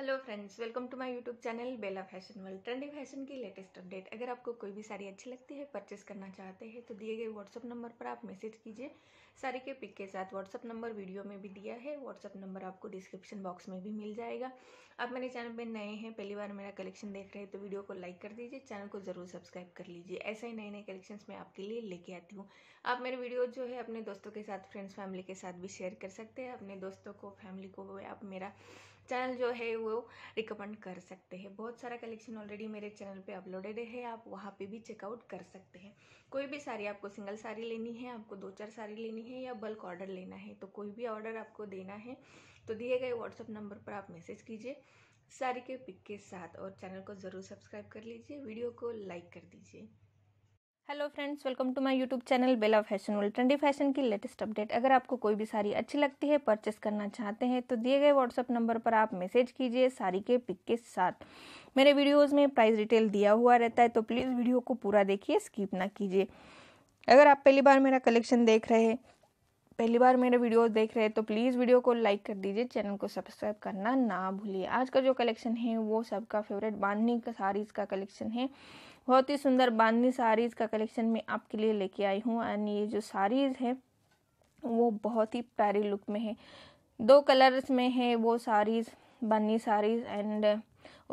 hello friends welcome to my YouTube channel Bela fashion world trending fashion की latest update अगर आपको कोई भी साड़ी अच्छी लगती है परचेस करना चाहते हैं तो दिए गए व्हाट्सअप नंबर पर आप मैसेज कीजिए साड़ी के पिक के साथ व्हाट्सअप नंबर वीडियो में भी दिया है व्हाट्सअप नंबर आपको डिस्क्रिप्शन बॉक्स में भी मिल जाएगा आप मेरे चैनल पर नए हैं पहली बार मेरा कलेक्शन देख रहे हैं तो वीडियो को लाइक कर दीजिए चैनल को ज़रूर सब्सक्राइब कर लीजिए ऐसे ही नए नए कलेक्शन मैं आपके लिए लेके आती हूँ आप मेरे वीडियो जो है अपने दोस्तों के साथ फ्रेंड्स फैमिली के साथ भी शेयर कर सकते हैं अपने दोस्तों को फैमिली को आप मेरा चैनल जो है वो रिकमेंड कर सकते हैं बहुत सारा कलेक्शन ऑलरेडी मेरे चैनल पे अपलोडेड है आप वहाँ पे भी चेकआउट कर सकते हैं कोई भी साड़ी आपको सिंगल साड़ी लेनी है आपको दो चार साड़ी लेनी है या बल्क ऑर्डर लेना है तो कोई भी ऑर्डर आपको देना है तो दिए गए व्हाट्सअप नंबर पर आप मैसेज कीजिए साड़ी के पिक के साथ और चैनल को ज़रूर सब्सक्राइब कर लीजिए वीडियो को लाइक कर दीजिए hello friends welcome to my YouTube channel Bela fashion world trendy fashion की लेटेस्ट अपडेट अगर आपको कोई भी साड़ी अच्छी लगती है परचेस करना चाहते हैं तो दिए गए व्हाट्सअप नंबर पर आप मैसेज कीजिए साड़ी के पिक के साथ मेरे वीडियोस में प्राइस डिटेल दिया हुआ रहता है तो प्लीज़ वीडियो को पूरा देखिए स्कीप ना कीजिए अगर आप पहली बार मेरा कलेक्शन देख रहे हैं पहली बार मेरे वीडियो देख रहे हैं तो प्लीज़ वीडियो को लाइक कर दीजिए चैनल को सब्सक्राइब करना ना भूलिए आज का जो कलेक्शन है वो सबका फेवरेट बांधनी का साड़ीज़ का कलेक्शन है बहुत ही सुंदर बांधनी साड़ीज़ का कलेक्शन मैं आपके लिए लेके आई हूँ एंड ये जो साड़ीज़ है वो बहुत ही प्यारी लुक में है दो कलर्स में है वो साड़ीज़ बनी साड़ीज़ एंड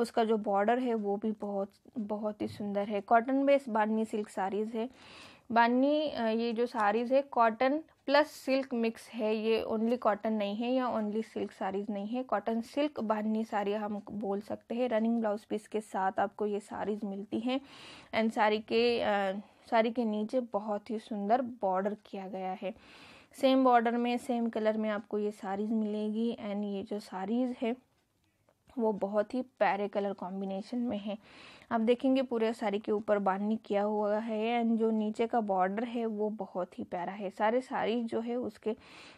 उसका जो बॉर्डर है वो भी बहुत बहुत ही सुंदर है कॉटन बेस बानवी सिल्क साड़ीज़ है बानी ये जो साड़ीज़ है कॉटन प्लस सिल्क मिक्स है ये ओनली कॉटन नहीं है या ओनली सिल्क साड़ीज़ नहीं है कॉटन सिल्क बानी साड़ी हम बोल सकते हैं रनिंग ब्लाउज पीस के साथ आपको ये साड़ीज़ मिलती हैं एंड साड़ी के साड़ी के नीचे बहुत ही सुंदर बॉर्डर किया गया है सेम बॉर्डर में सेम कलर में आपको ये साड़ीज़ मिलेगी एंड ये जो साड़ीज़ है वो बहुत ही प्यारे कलर कॉम्बिनेशन में है आप देखेंगे पूरे साड़ी के ऊपर बांधनी किया हुआ है एंड जो नीचे का बॉर्डर है वो बहुत ही प्यारा है सारे साड़ीज जो है उसके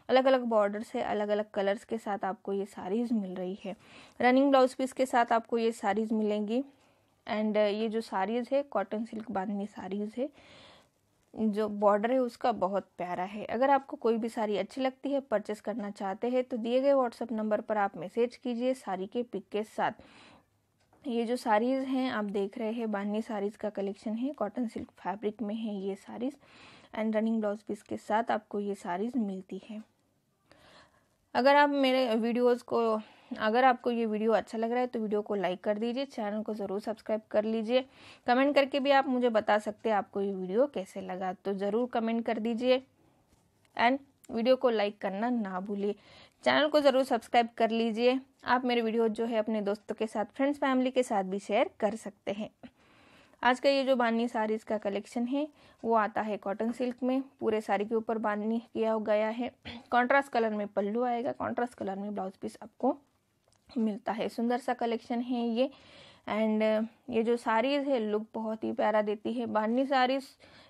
अलग अलग बॉर्डर से अलग अलग कलर्स के साथ आपको ये साड़ीज़ मिल रही है रनिंग ब्लाउज पीस के साथ आपको ये साड़ीज़ मिलेंगी एंड ये जो साड़ीज़ है कॉटन सिल्क बांधनी साड़ीज़ है जो बॉर्डर है उसका बहुत प्यारा है अगर आपको कोई भी साड़ी अच्छी लगती है परचेस करना चाहते हैं तो दिए गए व्हाट्सएप नंबर पर आप मैसेज कीजिए साड़ी के पिक के साथ ये जो साड़ीज़ हैं आप देख रहे हैं बानी साड़ीज़ का कलेक्शन है कॉटन सिल्क फैब्रिक में है ये saris and running blouse piece के साथ आपको ये साड़ीज़ मिलती है अगर आप मेरे वीडियोज़ को अगर आपको ये वीडियो अच्छा लग रहा है तो वीडियो को लाइक कर दीजिए चैनल को ज़रूर सब्सक्राइब कर लीजिए कमेंट करके भी आप मुझे बता सकते हैं आपको ये वीडियो कैसे लगा तो ज़रूर कमेंट कर दीजिए एंड वीडियो को लाइक करना ना भूलिए चैनल को ज़रूर सब्सक्राइब कर लीजिए आप मेरे वीडियो जो है अपने दोस्तों के साथ फ्रेंड्स फैमिली के साथ भी शेयर कर सकते हैं आज का ये जो बाननी साड़ीज़ का कलेक्शन है वो आता है कॉटन सिल्क में पूरे साड़ी के ऊपर बाननी किया गया है कॉन्ट्रास्ट कलर में पल्लू आएगा कॉन्ट्रास्ट कलर में ब्लाउज पीस आपको मिलता है सुंदर सा कलेक्शन है ये एंड ये जो साड़ीज़ है लुक बहुत ही प्यारा देती है बानी साड़ीज़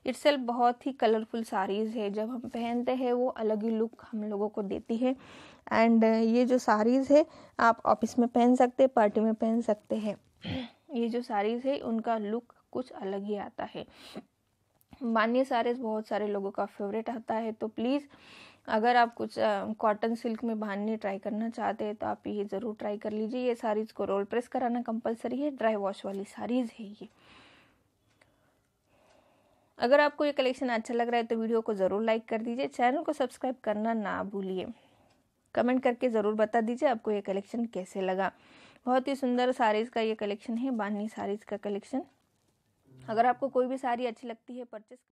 इट्स बहुत ही कलरफुल साड़ीज़ है जब हम पहनते हैं वो अलग ही लुक हम लोगों को देती है एंड ये जो साड़ीज़ है आप ऑफिस में पहन सकते हैं पार्टी में पहन सकते हैं ये जो साड़ीज़ है उनका लुक कुछ अलग ही आता है बानी साड़ीज़ बहुत सारे लोगों का फेवरेट आता है तो प्लीज़ अगर आप कुछ कॉटन सिल्क में बांधने ट्राई करना चाहते हैं तो आप ये ज़रूर ट्राई कर लीजिए ये साड़ीज़ को रोल प्रेस कराना कंपलसरी है ड्राई वॉश वाली साड़ीज़ है ये अगर आपको ये कलेक्शन अच्छा लग रहा है तो वीडियो को ज़रूर लाइक कर दीजिए चैनल को सब्सक्राइब करना ना भूलिए कमेंट करके ज़रूर बता दीजिए आपको ये कलेक्शन कैसे लगा बहुत ही सुंदर साड़ीज़ का ये कलेक्शन है बान्ही साड़ीज़ का कलेक्शन अगर आपको कोई भी साड़ी अच्छी लगती है परचेस